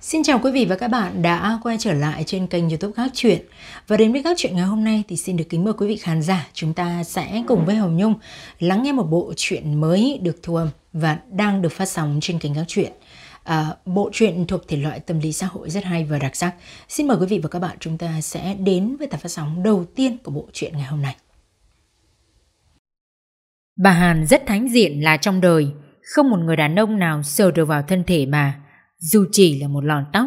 Xin chào quý vị và các bạn đã quay trở lại trên kênh youtube Gác Chuyện Và đến với Gác Chuyện ngày hôm nay thì xin được kính mời quý vị khán giả Chúng ta sẽ cùng với Hồng Nhung lắng nghe một bộ truyện mới được thu âm và đang được phát sóng trên kênh Gác Chuyện à, Bộ truyện thuộc thể loại tâm lý xã hội rất hay và đặc sắc Xin mời quý vị và các bạn chúng ta sẽ đến với tập phát sóng đầu tiên của bộ truyện ngày hôm nay Bà Hàn rất thánh diện là trong đời không một người đàn ông nào sờ được vào thân thể bà, dù chỉ là một lọn tóc.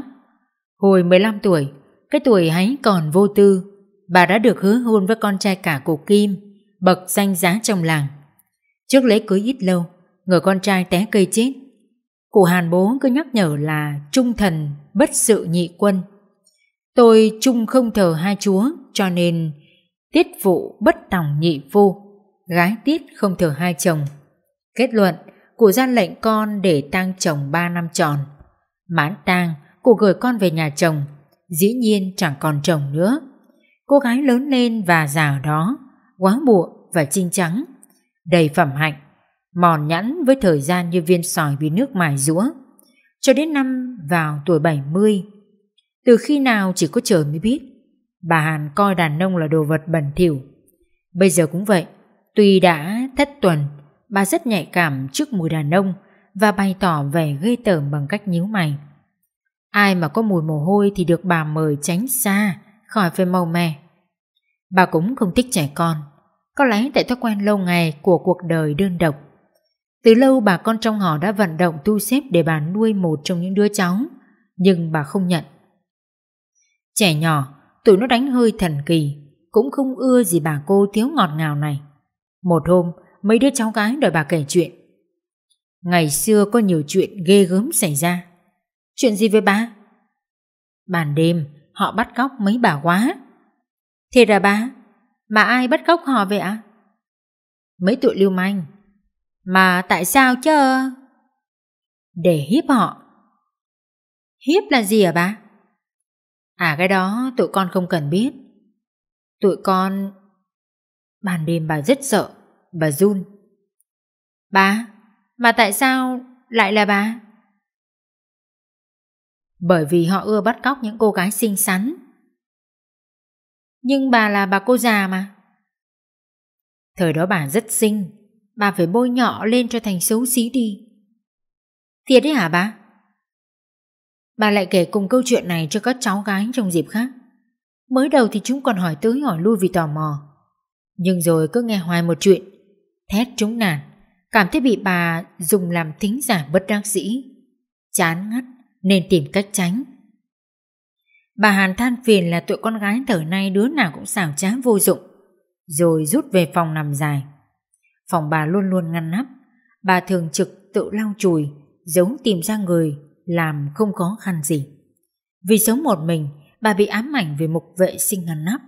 Hồi 15 tuổi, cái tuổi hãy còn vô tư, bà đã được hứa hôn với con trai cả của Kim, bậc danh giá trong làng. Trước lễ cưới ít lâu, người con trai té cây chết. Cụ Hàn bố cứ nhắc nhở là trung thần, bất sự nhị quân. Tôi trung không thờ hai chúa, cho nên tiết vụ bất tòng nhị phu Gái tiết không thừa hai chồng Kết luận Cụ ra lệnh con để tang chồng 3 năm tròn Mãn tang Cụ gửi con về nhà chồng Dĩ nhiên chẳng còn chồng nữa Cô gái lớn lên và già ở đó Quá muộn và trinh trắng Đầy phẩm hạnh Mòn nhẵn với thời gian như viên sỏi bị nước mài rũa Cho đến năm vào tuổi 70 Từ khi nào chỉ có trời mới biết Bà Hàn coi đàn ông là đồ vật bẩn thỉu Bây giờ cũng vậy Tuy đã thất tuần, bà rất nhạy cảm trước mùi đàn ông và bày tỏ vẻ ghê tởm bằng cách nhíu mày. Ai mà có mùi mồ hôi thì được bà mời tránh xa, khỏi phải màu mè. Bà cũng không thích trẻ con, có lẽ tại thói quen lâu ngày của cuộc đời đơn độc. Từ lâu bà con trong họ đã vận động tu xếp để bà nuôi một trong những đứa cháu, nhưng bà không nhận. Trẻ nhỏ, tụi nó đánh hơi thần kỳ, cũng không ưa gì bà cô thiếu ngọt ngào này. Một hôm, mấy đứa cháu gái đòi bà kể chuyện. Ngày xưa có nhiều chuyện ghê gớm xảy ra. Chuyện gì với bà? Ban đêm, họ bắt cóc mấy bà quá. Thế ra bà, mà ai bắt cóc họ vậy ạ? Mấy tụi lưu manh. Mà tại sao chứ? Để hiếp họ. Hiếp là gì hả à, bà? À cái đó tụi con không cần biết. Tụi con Ban đêm bà rất sợ, bà run. Bà, mà tại sao lại là bà? Bởi vì họ ưa bắt cóc những cô gái xinh xắn. Nhưng bà là bà cô già mà. Thời đó bà rất xinh, bà phải bôi nhọ lên cho thành xấu xí đi. Thiệt đấy hả bà? Bà lại kể cùng câu chuyện này cho các cháu gái trong dịp khác. Mới đầu thì chúng còn hỏi tới hỏi lui vì tò mò. Nhưng rồi cứ nghe hoài một chuyện Thét trúng nản Cảm thấy bị bà dùng làm thính giả bất đắc dĩ Chán ngắt Nên tìm cách tránh Bà Hàn than phiền là tụi con gái thời nay đứa nào cũng xảo trá vô dụng Rồi rút về phòng nằm dài Phòng bà luôn luôn ngăn nắp Bà thường trực tự lau chùi giống tìm ra người Làm không khó khăn gì Vì sống một mình Bà bị ám ảnh về mục vệ sinh ngăn nắp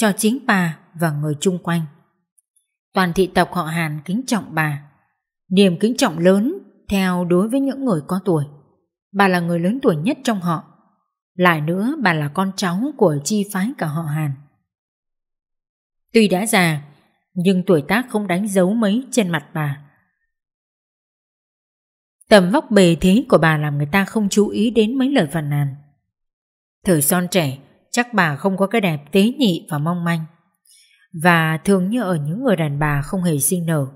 cho chính bà và người chung quanh. Toàn thị tộc họ Hàn kính trọng bà, niềm kính trọng lớn theo đối với những người có tuổi. Bà là người lớn tuổi nhất trong họ, lại nữa bà là con cháu của chi phái cả họ Hàn. Tuy đã già, nhưng tuổi tác không đánh dấu mấy trên mặt bà. Tầm vóc bề thế của bà làm người ta không chú ý đến mấy lời phàn nàn. Thời son trẻ, chắc bà không có cái đẹp tế nhị và mong manh. Và thường như ở những người đàn bà không hề sinh nở,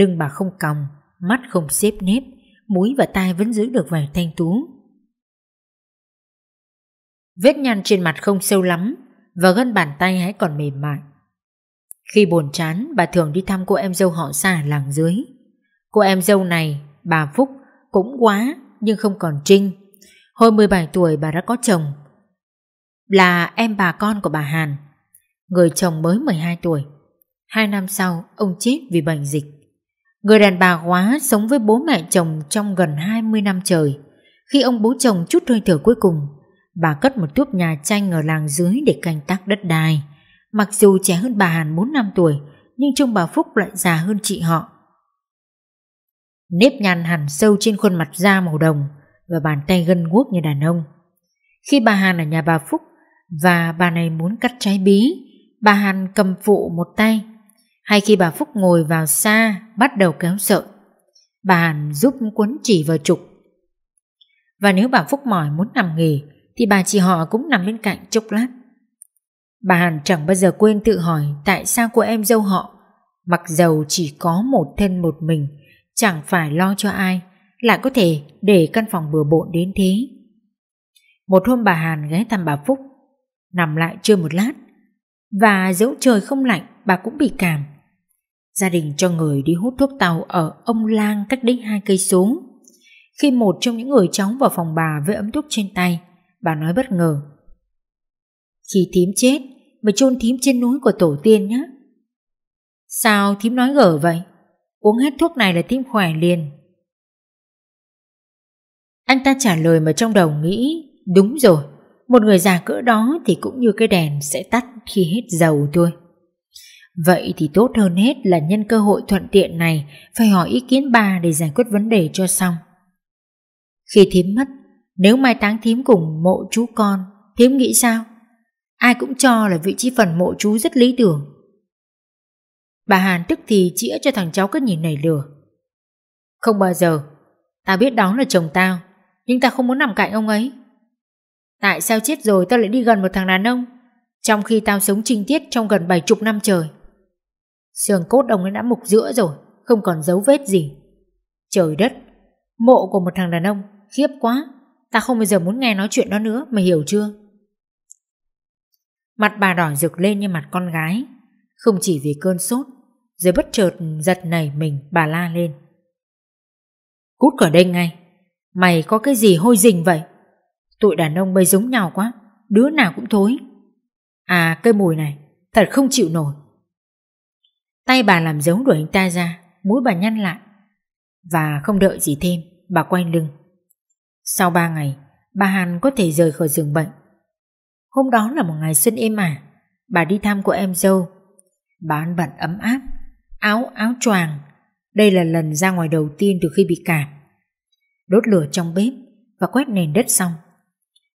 lưng bà không còng, mắt không xếp nếp, mũi và tai vẫn giữ được vẻ thanh tú. Vết nhăn trên mặt không sâu lắm và gân bàn tay hãy còn mềm mại. Khi buồn chán, bà thường đi thăm cô em dâu họ xa làng dưới. Cô em dâu này, bà Phúc, cũng quá nhưng không còn trinh. Hồi 17 tuổi bà đã có chồng là em bà con của bà Hàn. Người chồng mới 12 tuổi. Hai năm sau, ông chết vì bệnh dịch. Người đàn bà quá sống với bố mẹ chồng trong gần 20 năm trời. Khi ông bố chồng chút hơi thở cuối cùng, bà cất một túp nhà tranh ở làng dưới để canh tác đất đai. Mặc dù trẻ hơn bà Hàn 4 năm tuổi, nhưng trông bà Phúc lại già hơn chị họ. Nếp nhăn hẳn sâu trên khuôn mặt da màu đồng và bàn tay gân guốc như đàn ông. Khi bà Hàn ở nhà bà Phúc và bà này muốn cắt trái bí, bà Hàn cầm phụ một tay. Hay khi bà Phúc ngồi vào xa, bắt đầu kéo sợi, bà Hàn giúp cuốn chỉ vào trục. Và nếu bà Phúc mỏi muốn nằm nghỉ, thì bà chị họ cũng nằm bên cạnh chốc lát. Bà Hàn chẳng bao giờ quên tự hỏi tại sao cô em dâu họ, mặc dầu chỉ có một thân một mình, chẳng phải lo cho ai, lại có thể để căn phòng bừa bộn đến thế. Một hôm bà Hàn ghé thăm bà Phúc nằm lại chơi một lát. Và dẫu trời không lạnh, bà cũng bị cảm. Gia đình cho người đi hút thuốc tàu ở ông lang cách đích hai cây số. Khi một trong những người cháu vào phòng bà với ấm thuốc trên tay, bà nói bất ngờ. Khi thím chết, mà chôn thím trên núi của tổ tiên nhé. Sao thím nói gở vậy? Uống hết thuốc này là thím khỏe liền. Anh ta trả lời mà trong đầu nghĩ, đúng rồi, một người già cỡ đó thì cũng như cái đèn sẽ tắt khi hết dầu thôi. Vậy thì tốt hơn hết là nhân cơ hội thuận tiện này phải hỏi ý kiến bà để giải quyết vấn đề cho xong. Khi thím mất, nếu mai táng thím cùng mộ chú con, thím nghĩ sao? Ai cũng cho là vị trí phần mộ chú rất lý tưởng. Bà Hàn tức thì chĩa cho thằng cháu cứ nhìn nảy lửa. Không bao giờ, ta biết đó là chồng tao, nhưng ta không muốn nằm cạnh ông ấy. Tại sao chết rồi tao lại đi gần một thằng đàn ông Trong khi tao sống trinh tiết trong gần bảy chục năm trời Sườn cốt ông ấy đã mục giữa rồi Không còn dấu vết gì Trời đất Mộ của một thằng đàn ông Khiếp quá Ta không bao giờ muốn nghe nói chuyện đó nữa Mày hiểu chưa Mặt bà đỏ rực lên như mặt con gái Không chỉ vì cơn sốt Rồi bất chợt giật nảy mình Bà la lên Cút khỏi đây ngay Mày có cái gì hôi dình vậy Tụi đàn ông bây giống nhau quá, đứa nào cũng thối. À cái mùi này, thật không chịu nổi. Tay bà làm dấu đuổi anh ta ra, mũi bà nhăn lại. Và không đợi gì thêm, bà quay lưng. Sau ba ngày, bà Hàn có thể rời khỏi giường bệnh. Hôm đó là một ngày xuân êm ả, à, bà đi thăm của em dâu. Bà ăn bận ấm áp, áo áo choàng. Đây là lần ra ngoài đầu tiên từ khi bị cảm. Đốt lửa trong bếp và quét nền đất xong,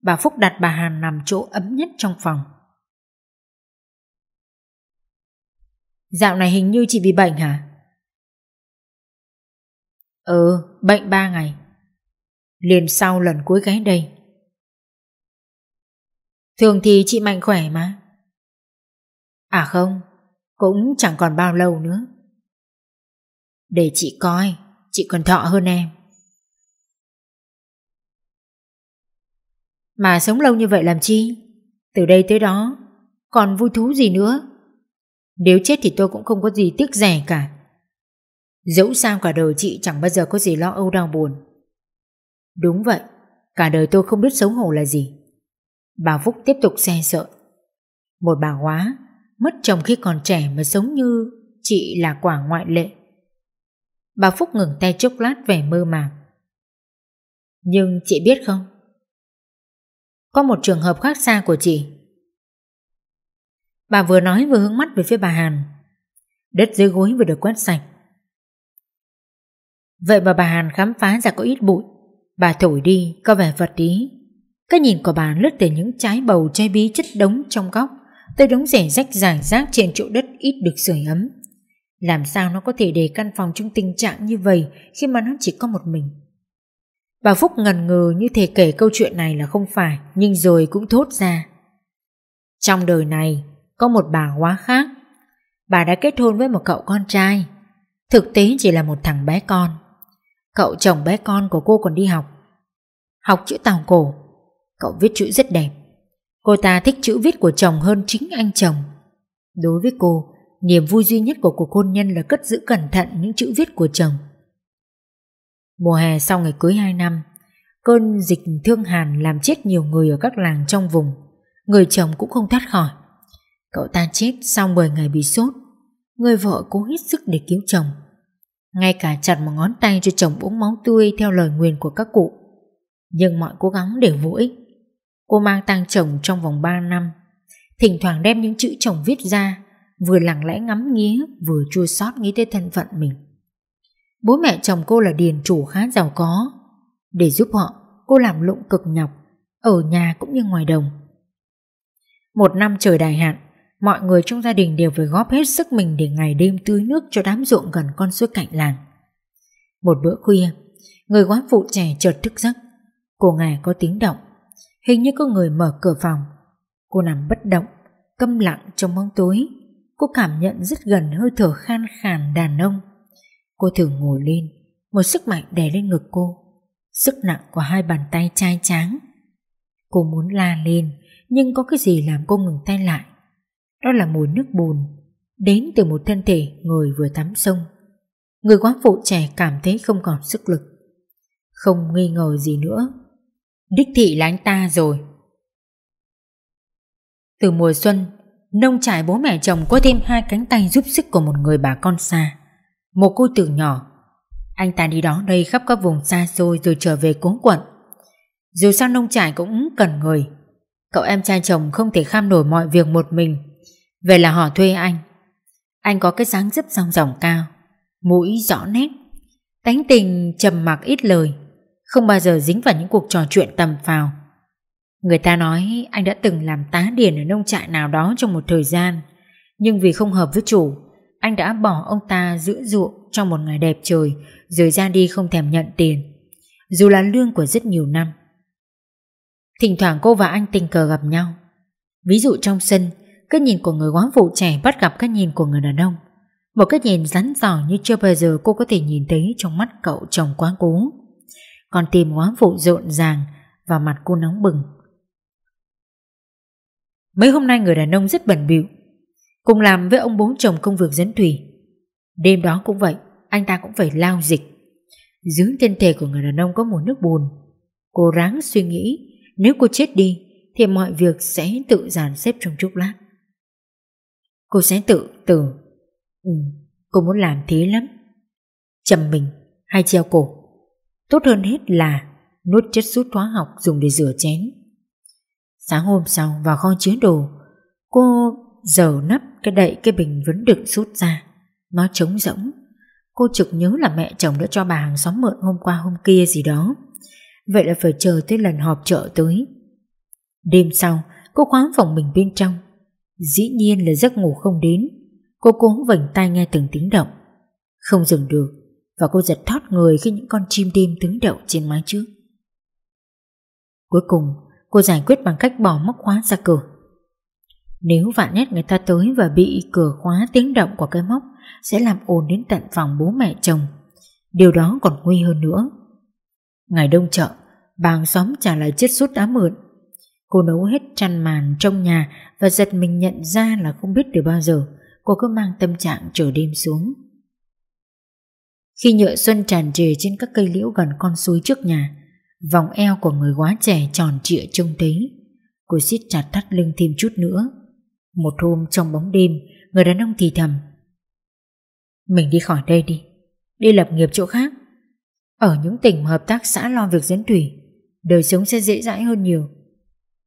Bà Phúc đặt bà Hàn nằm chỗ ấm nhất trong phòng. Dạo này hình như chị bị bệnh hả? Ừ, bệnh 3 ngày. Liền sau lần cuối ghé đây. Thường thì chị mạnh khỏe mà. À không, cũng chẳng còn bao lâu nữa. Để chị coi, chị còn thọ hơn em. Mà sống lâu như vậy làm chi? Từ đây tới đó, còn vui thú gì nữa? Nếu chết thì tôi cũng không có gì tiếc rẻ cả. Dẫu sao cả đời chị chẳng bao giờ có gì lo âu đau buồn. Đúng vậy, cả đời tôi không biết xấu hổ là gì. Bà Phúc tiếp tục xe sợ. Một bà hóa, mất chồng khi còn trẻ mà sống như chị là quả ngoại lệ. Bà Phúc ngừng tay chốc lát vẻ mơ màng. Nhưng chị biết không, có một trường hợp khác xa của chị Bà vừa nói vừa hướng mắt về phía bà Hàn Đất dưới gối vừa được quét sạch Vậy mà bà Hàn khám phá ra có ít bụi Bà thổi đi có vẻ vật ý Cái nhìn của bà lướt từ những trái bầu chai bí chất đống trong góc Tới đống rẻ rách rải rác trên chỗ đất ít được sưởi ấm Làm sao nó có thể để căn phòng trong tình trạng như vậy Khi mà nó chỉ có một mình Bà Phúc ngần ngừ như thể kể câu chuyện này là không phải, nhưng rồi cũng thốt ra. Trong đời này, có một bà quá khác. Bà đã kết hôn với một cậu con trai, thực tế chỉ là một thằng bé con. Cậu chồng bé con của cô còn đi học, học chữ tàu cổ. Cậu viết chữ rất đẹp. Cô ta thích chữ viết của chồng hơn chính anh chồng. Đối với cô, niềm vui duy nhất của cuộc hôn nhân là cất giữ cẩn thận những chữ viết của chồng. Mùa hè sau ngày cưới 2 năm, cơn dịch thương hàn làm chết nhiều người ở các làng trong vùng. Người chồng cũng không thoát khỏi. Cậu ta chết sau 10 ngày bị sốt. Người vợ cố hết sức để cứu chồng. Ngay cả chặt một ngón tay cho chồng uống máu tươi theo lời nguyền của các cụ. Nhưng mọi cố gắng đều vô ích. Cô mang tang chồng trong vòng 3 năm. Thỉnh thoảng đem những chữ chồng viết ra, vừa lặng lẽ ngắm nghía, vừa chua xót nghĩ tới thân phận mình. Bố mẹ chồng cô là điền chủ khá giàu có. Để giúp họ, cô làm lụng cực nhọc, ở nhà cũng như ngoài đồng. Một năm trời đại hạn, mọi người trong gia đình đều phải góp hết sức mình để ngày đêm tưới nước cho đám ruộng gần con suối cạnh làng. Một bữa khuya, người quán phụ trẻ chợt thức giấc. Cô ngài có tiếng động, hình như có người mở cửa phòng. Cô nằm bất động, câm lặng trong bóng tối. Cô cảm nhận rất gần hơi thở khan khàn đàn ông Cô thử ngồi lên Một sức mạnh đè lên ngực cô Sức nặng của hai bàn tay chai tráng Cô muốn la lên Nhưng có cái gì làm cô ngừng tay lại Đó là mùi nước bùn Đến từ một thân thể người vừa tắm sông Người quá phụ trẻ cảm thấy không còn sức lực Không nghi ngờ gì nữa Đích thị là anh ta rồi Từ mùa xuân Nông trại bố mẹ chồng có thêm hai cánh tay giúp sức của một người bà con xa một cô từ nhỏ Anh ta đi đó đây khắp các vùng xa xôi Rồi trở về cố quận Dù sao nông trại cũng cần người Cậu em trai chồng không thể kham nổi mọi việc một mình Vậy là họ thuê anh Anh có cái dáng dấp song dòng cao Mũi rõ nét Tánh tình trầm mặc ít lời Không bao giờ dính vào những cuộc trò chuyện tầm phào Người ta nói anh đã từng làm tá điển ở nông trại nào đó trong một thời gian Nhưng vì không hợp với chủ anh đã bỏ ông ta giữa ruộng trong một ngày đẹp trời rồi ra đi không thèm nhận tiền. Dù là lương của rất nhiều năm. Thỉnh thoảng cô và anh tình cờ gặp nhau. Ví dụ trong sân, cái nhìn của người quá phụ trẻ bắt gặp cái nhìn của người đàn ông. Một cái nhìn rắn giỏi như chưa bao giờ cô có thể nhìn thấy trong mắt cậu chồng quá cố. Còn tìm quá phụ rộn ràng và mặt cô nóng bừng. Mấy hôm nay người đàn ông rất bẩn bịu Cùng làm với ông bố chồng công việc dẫn thủy Đêm đó cũng vậy Anh ta cũng phải lao dịch Dưới thân thể của người đàn ông có mùi nước bùn Cô ráng suy nghĩ Nếu cô chết đi Thì mọi việc sẽ tự dàn xếp trong chốc lát Cô sẽ tự tử Ừ Cô muốn làm thế lắm Chầm mình hay treo cổ Tốt hơn hết là nuốt chất sút hóa học dùng để rửa chén. Sáng hôm sau vào kho chứa đồ, cô Dầu nắp cái đậy cái bình vẫn đựng rút ra Nó trống rỗng Cô trực nhớ là mẹ chồng đã cho bà hàng xóm mượn hôm qua hôm kia gì đó Vậy là phải chờ tới lần họp chợ tới Đêm sau Cô khóa phòng mình bên trong Dĩ nhiên là giấc ngủ không đến Cô cố vành tai nghe từng tiếng động Không dừng được Và cô giật thót người khi những con chim đêm đứng đậu trên mái trước Cuối cùng Cô giải quyết bằng cách bỏ móc khóa ra cửa nếu vạn nhất người ta tới và bị cửa khóa tiếng động của cái móc sẽ làm ồn đến tận phòng bố mẹ chồng. Điều đó còn nguy hơn nữa. Ngày đông chợ, bà xóm trả lại chiếc sút đã mượn. Cô nấu hết chăn màn trong nhà và giật mình nhận ra là không biết từ bao giờ cô cứ mang tâm trạng chờ đêm xuống. Khi nhựa xuân tràn trề trên các cây liễu gần con suối trước nhà, vòng eo của người quá trẻ tròn trịa trông thấy. Cô siết chặt thắt lưng thêm chút nữa một hôm trong bóng đêm, người đàn ông thì thầm. Mình đi khỏi đây đi, đi lập nghiệp chỗ khác. Ở những tỉnh mà hợp tác xã lo việc dẫn thủy, đời sống sẽ dễ dãi hơn nhiều.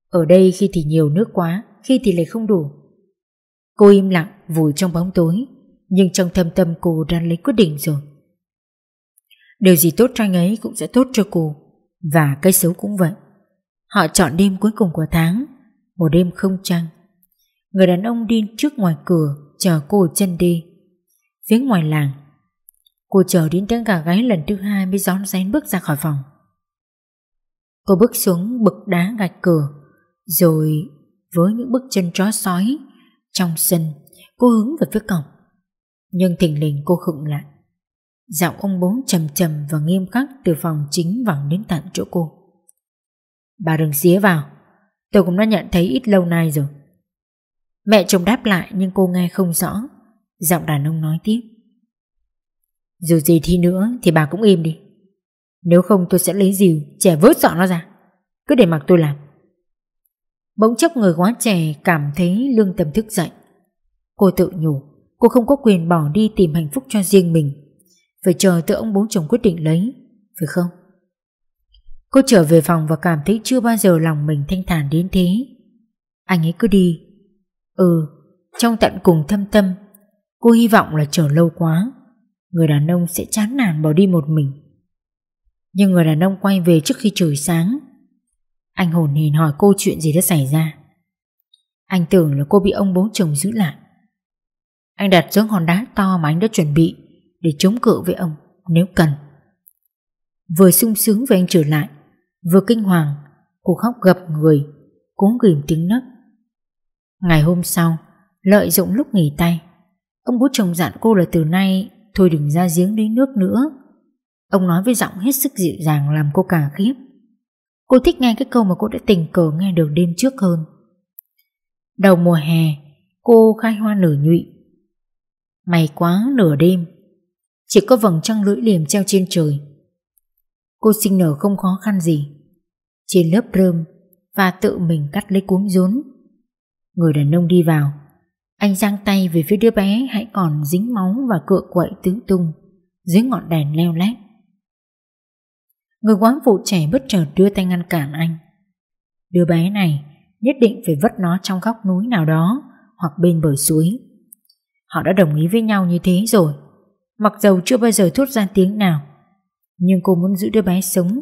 Ở đây khi thì nhiều nước quá, khi thì lại không đủ. Cô im lặng vùi trong bóng tối, nhưng trong thâm tâm cô đã lấy quyết định rồi. Điều gì tốt cho anh ấy cũng sẽ tốt cho cô, và cái xấu cũng vậy. Họ chọn đêm cuối cùng của tháng, một đêm không trăng, Người đàn ông đi trước ngoài cửa Chờ cô chân đi Phía ngoài làng Cô chờ đến tiếng gà gáy lần thứ hai Mới gión rén bước ra khỏi phòng Cô bước xuống bực đá gạch cửa Rồi với những bước chân chó sói Trong sân Cô hướng về phía cổng Nhưng thình lình cô khựng lại Giọng ông bố trầm trầm và nghiêm khắc Từ phòng chính vẳng đến tận chỗ cô Bà đừng xía vào Tôi cũng đã nhận thấy ít lâu nay rồi Mẹ chồng đáp lại nhưng cô nghe không rõ Giọng đàn ông nói tiếp Dù gì thì nữa thì bà cũng im đi Nếu không tôi sẽ lấy dìu Trẻ vớt dọn nó ra Cứ để mặc tôi làm Bỗng chốc người quá trẻ cảm thấy lương tâm thức dậy Cô tự nhủ Cô không có quyền bỏ đi tìm hạnh phúc cho riêng mình Phải chờ tự ông bố chồng quyết định lấy Phải không Cô trở về phòng và cảm thấy chưa bao giờ lòng mình thanh thản đến thế Anh ấy cứ đi Ừ, trong tận cùng thâm tâm, cô hy vọng là chờ lâu quá, người đàn ông sẽ chán nản bỏ đi một mình. Nhưng người đàn ông quay về trước khi trời sáng. Anh hồn hền hỏi cô chuyện gì đã xảy ra. Anh tưởng là cô bị ông bố chồng giữ lại. Anh đặt xuống hòn đá to mà anh đã chuẩn bị để chống cự với ông nếu cần. Vừa sung sướng về anh trở lại, vừa kinh hoàng, cô khóc gập người, cố gìm tiếng nấc. Ngày hôm sau, lợi dụng lúc nghỉ tay, ông bố chồng dặn cô là từ nay thôi đừng ra giếng lấy nước nữa. Ông nói với giọng hết sức dịu dàng làm cô càng khiếp. Cô thích nghe cái câu mà cô đã tình cờ nghe được đêm trước hơn. Đầu mùa hè, cô khai hoa nở nhụy. May quá nửa đêm, chỉ có vầng trăng lưỡi liềm treo trên trời. Cô sinh nở không khó khăn gì. Trên lớp rơm và tự mình cắt lấy cuống rốn Người đàn ông đi vào Anh giang tay về phía đứa bé Hãy còn dính máu và cựa quậy tứ tung Dưới ngọn đèn leo lét Người quán phụ trẻ bất chợt đưa tay ngăn cản anh Đứa bé này Nhất định phải vất nó trong góc núi nào đó Hoặc bên bờ suối Họ đã đồng ý với nhau như thế rồi Mặc dầu chưa bao giờ thốt ra tiếng nào Nhưng cô muốn giữ đứa bé sống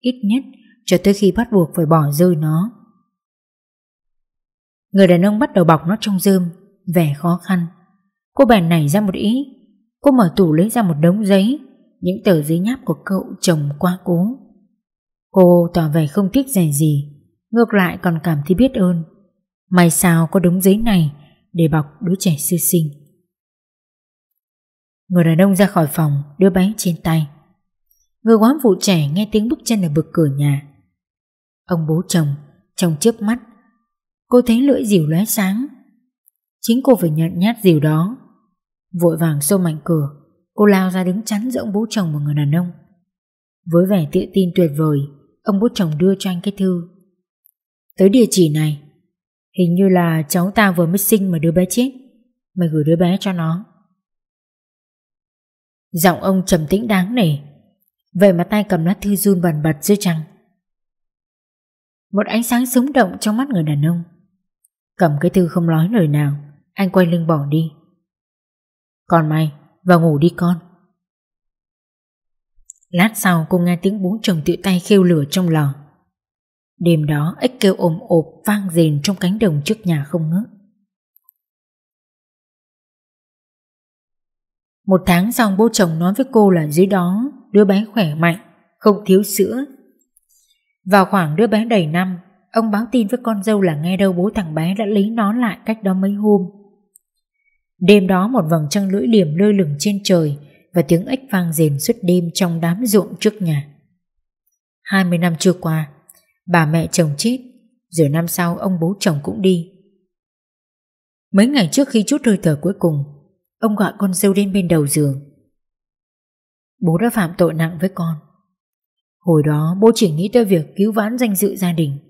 Ít nhất cho tới khi bắt buộc phải bỏ rơi nó Người đàn ông bắt đầu bọc nó trong rơm Vẻ khó khăn Cô bèn nảy ra một ý Cô mở tủ lấy ra một đống giấy Những tờ giấy nháp của cậu chồng quá cố Cô tỏ vẻ không thích rẻ gì Ngược lại còn cảm thấy biết ơn May sao có đống giấy này Để bọc đứa trẻ sơ sinh Người đàn ông ra khỏi phòng Đưa bé trên tay Người quán vụ trẻ nghe tiếng bước chân ở bực cửa nhà Ông bố chồng chồng chớp mắt Cô thấy lưỡi dìu lóe sáng Chính cô phải nhận nhát dìu đó Vội vàng xô mạnh cửa Cô lao ra đứng chắn giữa ông bố chồng và người đàn ông Với vẻ tự tin tuyệt vời Ông bố chồng đưa cho anh cái thư Tới địa chỉ này Hình như là cháu ta vừa mới sinh mà đứa bé chết Mày gửi đứa bé cho nó Giọng ông trầm tĩnh đáng nể Vậy mà tay cầm lá thư run bần bật dưới trăng Một ánh sáng sống động trong mắt người đàn ông Cầm cái thư không nói lời nào Anh quay lưng bỏ đi Còn mày vào ngủ đi con Lát sau cô nghe tiếng bố chồng tự tay khêu lửa trong lò Đêm đó ếch kêu ồm ộp vang rền trong cánh đồng trước nhà không ngớt Một tháng sau bố chồng nói với cô là dưới đó đứa bé khỏe mạnh, không thiếu sữa. Vào khoảng đứa bé đầy năm Ông báo tin với con dâu là nghe đâu bố thằng bé đã lấy nó lại cách đó mấy hôm. Đêm đó một vầng trăng lưỡi liềm lơ lửng trên trời và tiếng ếch vang rền suốt đêm trong đám ruộng trước nhà. 20 năm trôi qua, bà mẹ chồng chết, rồi năm sau ông bố chồng cũng đi. Mấy ngày trước khi chút hơi thở cuối cùng, ông gọi con dâu đến bên đầu giường. Bố đã phạm tội nặng với con. Hồi đó bố chỉ nghĩ tới việc cứu vãn danh dự gia đình.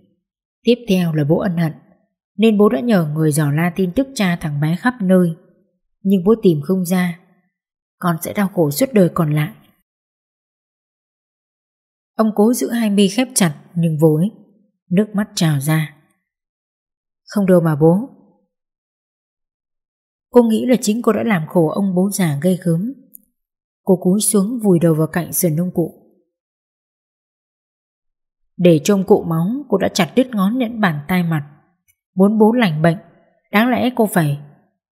Tiếp theo là bố ân hận Nên bố đã nhờ người dò la tin tức cha thằng bé khắp nơi Nhưng bố tìm không ra Con sẽ đau khổ suốt đời còn lại Ông cố giữ hai mi khép chặt Nhưng vô Nước mắt trào ra Không đâu mà bố Cô nghĩ là chính cô đã làm khổ ông bố già gây gớm Cô cúi xuống vùi đầu vào cạnh sườn nông cụ để trông cụ máu cô đã chặt đứt ngón nhẫn bàn tay mặt Muốn bố lành bệnh Đáng lẽ cô phải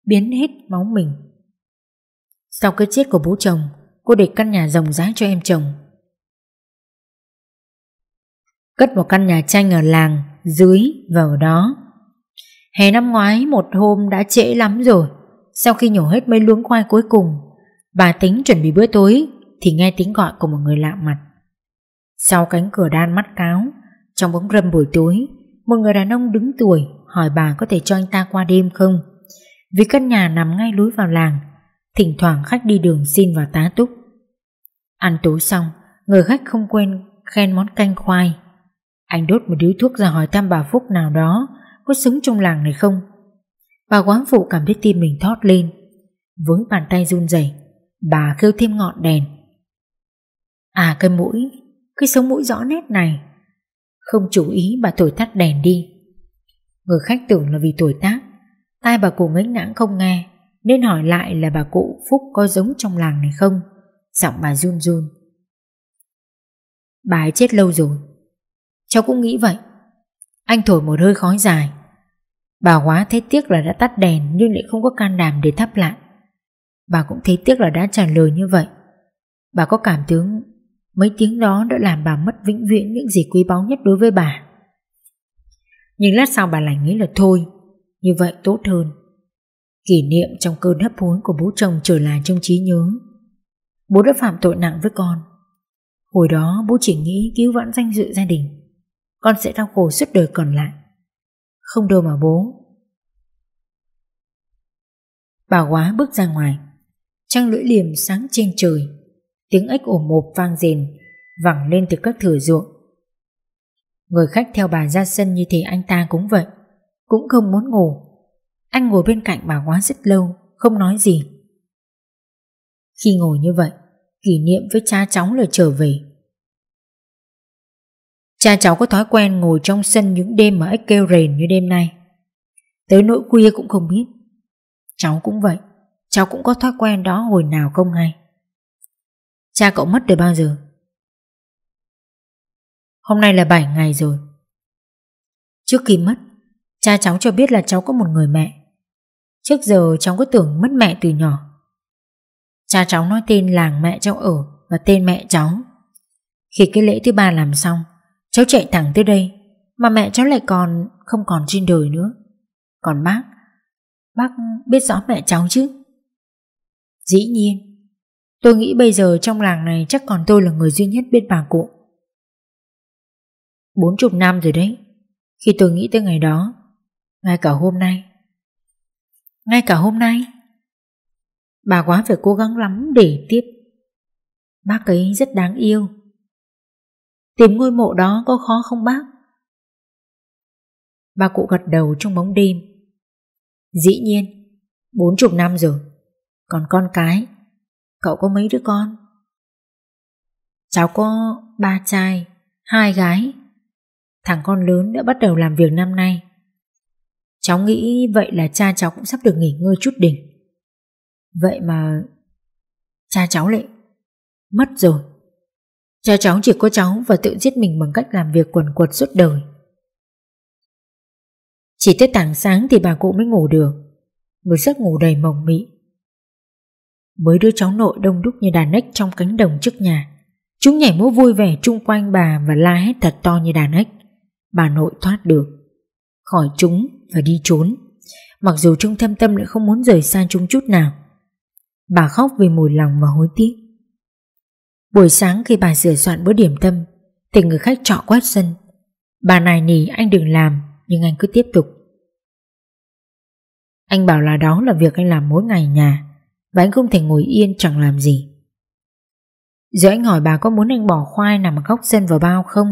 biến hết máu mình Sau cái chết của bố chồng Cô để căn nhà rồng rãi cho em chồng Cất một căn nhà tranh ở làng Dưới và ở đó Hè năm ngoái một hôm đã trễ lắm rồi Sau khi nhổ hết mấy luống khoai cuối cùng Bà tính chuẩn bị bữa tối Thì nghe tiếng gọi của một người lạ mặt sau cánh cửa đan mắt cáo, trong bóng râm buổi tối, một người đàn ông đứng tuổi hỏi bà có thể cho anh ta qua đêm không. Vì căn nhà nằm ngay lối vào làng, thỉnh thoảng khách đi đường xin vào tá túc. Ăn tối xong, người khách không quên khen món canh khoai. Anh đốt một điếu thuốc ra hỏi thăm bà Phúc nào đó có xứng trong làng này không. Bà quán phụ cảm thấy tim mình thót lên. Với bàn tay run rẩy, bà kêu thêm ngọn đèn. À cái mũi cái sống mũi rõ nét này Không chú ý bà thổi tắt đèn đi Người khách tưởng là vì tuổi tác Tai bà cụ ngánh ngãng không nghe Nên hỏi lại là bà cụ Phúc có giống trong làng này không Giọng bà run run Bà ấy chết lâu rồi Cháu cũng nghĩ vậy Anh thổi một hơi khói dài Bà quá thấy tiếc là đã tắt đèn Nhưng lại không có can đảm để thắp lại Bà cũng thấy tiếc là đã trả lời như vậy Bà có cảm tưởng Mấy tiếng đó đã làm bà mất vĩnh viễn những gì quý báu nhất đối với bà. Nhưng lát sau bà lại nghĩ là thôi, như vậy tốt hơn. Kỷ niệm trong cơn hấp hối của bố chồng trở lại trong trí nhớ. Bố đã phạm tội nặng với con. Hồi đó bố chỉ nghĩ cứu vãn danh dự gia đình. Con sẽ đau khổ suốt đời còn lại. Không đâu mà bố. Bà quá bước ra ngoài. Trăng lưỡi liềm sáng trên trời tiếng ếch ổ mộp vang rền, vẳng lên từ các thửa ruộng. Người khách theo bà ra sân như thế anh ta cũng vậy, cũng không muốn ngủ. Anh ngồi bên cạnh bà quá rất lâu, không nói gì. Khi ngồi như vậy, kỷ niệm với cha cháu là trở về. Cha cháu có thói quen ngồi trong sân những đêm mà ếch kêu rền như đêm nay. Tới nỗi khuya cũng không biết. Cháu cũng vậy, cháu cũng có thói quen đó hồi nào không hay. Cha cậu mất từ bao giờ? Hôm nay là 7 ngày rồi. Trước khi mất, cha cháu cho biết là cháu có một người mẹ. Trước giờ cháu cứ tưởng mất mẹ từ nhỏ. Cha cháu nói tên làng mẹ cháu ở và tên mẹ cháu. Khi cái lễ thứ ba làm xong, cháu chạy thẳng tới đây, mà mẹ cháu lại còn không còn trên đời nữa. Còn bác, bác biết rõ mẹ cháu chứ? Dĩ nhiên, Tôi nghĩ bây giờ trong làng này chắc còn tôi là người duy nhất biết bà cụ. Bốn chục năm rồi đấy, khi tôi nghĩ tới ngày đó, ngay cả hôm nay. Ngay cả hôm nay, bà quá phải cố gắng lắm để tiếp. Bác ấy rất đáng yêu. Tìm ngôi mộ đó có khó không bác? Bà cụ gật đầu trong bóng đêm. Dĩ nhiên, bốn chục năm rồi, còn con cái Cậu có mấy đứa con? Cháu có ba trai, hai gái. Thằng con lớn đã bắt đầu làm việc năm nay. Cháu nghĩ vậy là cha cháu cũng sắp được nghỉ ngơi chút đỉnh. Vậy mà cha cháu lại mất rồi. Cha cháu chỉ có cháu và tự giết mình bằng cách làm việc quần quật suốt đời. Chỉ tới tảng sáng thì bà cụ mới ngủ được. Một giấc ngủ đầy mộng mị mới đứa cháu nội đông đúc như đàn ếch trong cánh đồng trước nhà. Chúng nhảy múa vui vẻ chung quanh bà và la hét thật to như đàn ếch. Bà nội thoát được. Khỏi chúng và đi trốn. Mặc dù trong thâm tâm lại không muốn rời xa chúng chút nào. Bà khóc vì mùi lòng và hối tiếc. Buổi sáng khi bà sửa soạn bữa điểm tâm, tình người khách trọ quét sân. Bà này nỉ anh đừng làm, nhưng anh cứ tiếp tục. Anh bảo là đó là việc anh làm mỗi ngày nhà và anh không thể ngồi yên chẳng làm gì Giờ anh hỏi bà có muốn anh bỏ khoai nằm ở góc sân vào bao không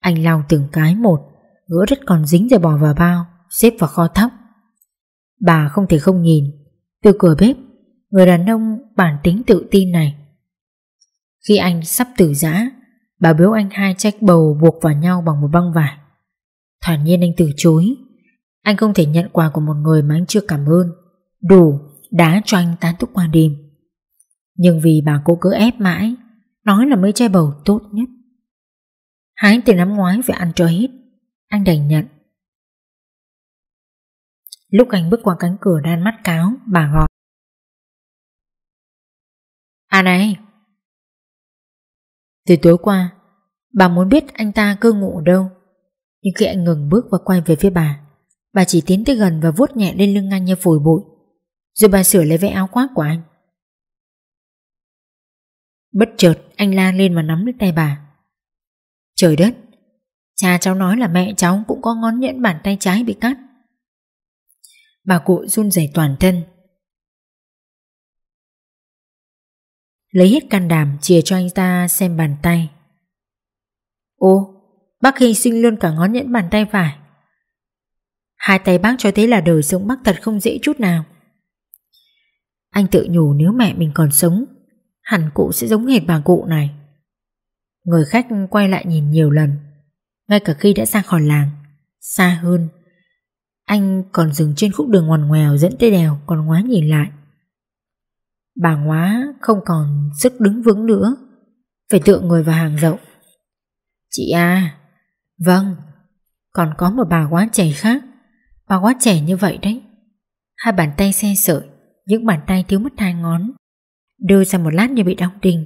Anh lau từng cái một Gỡ đất còn dính rồi bỏ vào bao Xếp vào kho thóc Bà không thể không nhìn Từ cửa bếp Người đàn ông bản tính tự tin này Khi anh sắp tử giã Bà biếu anh hai trách bầu buộc vào nhau bằng một băng vải Thản nhiên anh từ chối Anh không thể nhận quà của một người mà anh chưa cảm ơn Đủ đã cho anh tán túc qua đêm. Nhưng vì bà cố cứ ép mãi, nói là mới che bầu tốt nhất. Hái từ năm ngoái về ăn cho hết, anh đành nhận. Lúc anh bước qua cánh cửa đan mắt cáo, bà gọi. À này! Từ tối qua, bà muốn biết anh ta cơ ngụ ở đâu. Nhưng khi anh ngừng bước và quay về phía bà, bà chỉ tiến tới gần và vuốt nhẹ lên lưng anh như phổi bụi. Rồi bà sửa lấy váy áo khoác của anh Bất chợt anh la lên và nắm lấy tay bà Trời đất Cha cháu nói là mẹ cháu cũng có ngón nhẫn bàn tay trái bị cắt Bà cụ run rẩy toàn thân Lấy hết can đảm chìa cho anh ta xem bàn tay Ô Bác hy sinh luôn cả ngón nhẫn bàn tay phải Hai tay bác cho thấy là đời sống bác thật không dễ chút nào anh tự nhủ nếu mẹ mình còn sống Hẳn cụ sẽ giống hệt bà cụ này Người khách quay lại nhìn nhiều lần Ngay cả khi đã ra khỏi làng Xa hơn Anh còn dừng trên khúc đường ngoằn ngoèo Dẫn tới đèo còn ngoá nhìn lại Bà ngoá không còn sức đứng vững nữa Phải tựa người vào hàng rộng Chị à Vâng Còn có một bà quá trẻ khác Bà quá trẻ như vậy đấy Hai bàn tay xe sợi những bàn tay thiếu mất hai ngón. Đưa ra một lát như bị đóng đinh,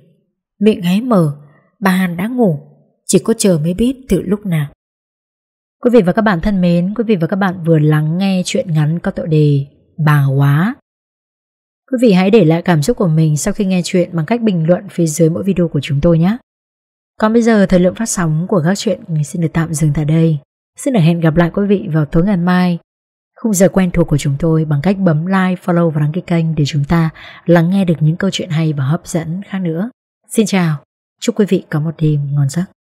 miệng hé mở, bà Hàn đã ngủ, chỉ có chờ mới biết từ lúc nào. Quý vị và các bạn thân mến, quý vị và các bạn vừa lắng nghe chuyện ngắn có tựa đề Bà quá Quý vị hãy để lại cảm xúc của mình sau khi nghe chuyện bằng cách bình luận phía dưới mỗi video của chúng tôi nhé. Còn bây giờ thời lượng phát sóng của các chuyện xin được tạm dừng tại đây. Xin được hẹn gặp lại quý vị vào tối ngày mai Khung giờ quen thuộc của chúng tôi bằng cách bấm like, follow và đăng ký kênh để chúng ta lắng nghe được những câu chuyện hay và hấp dẫn khác nữa. Xin chào, chúc quý vị có một đêm ngon giấc.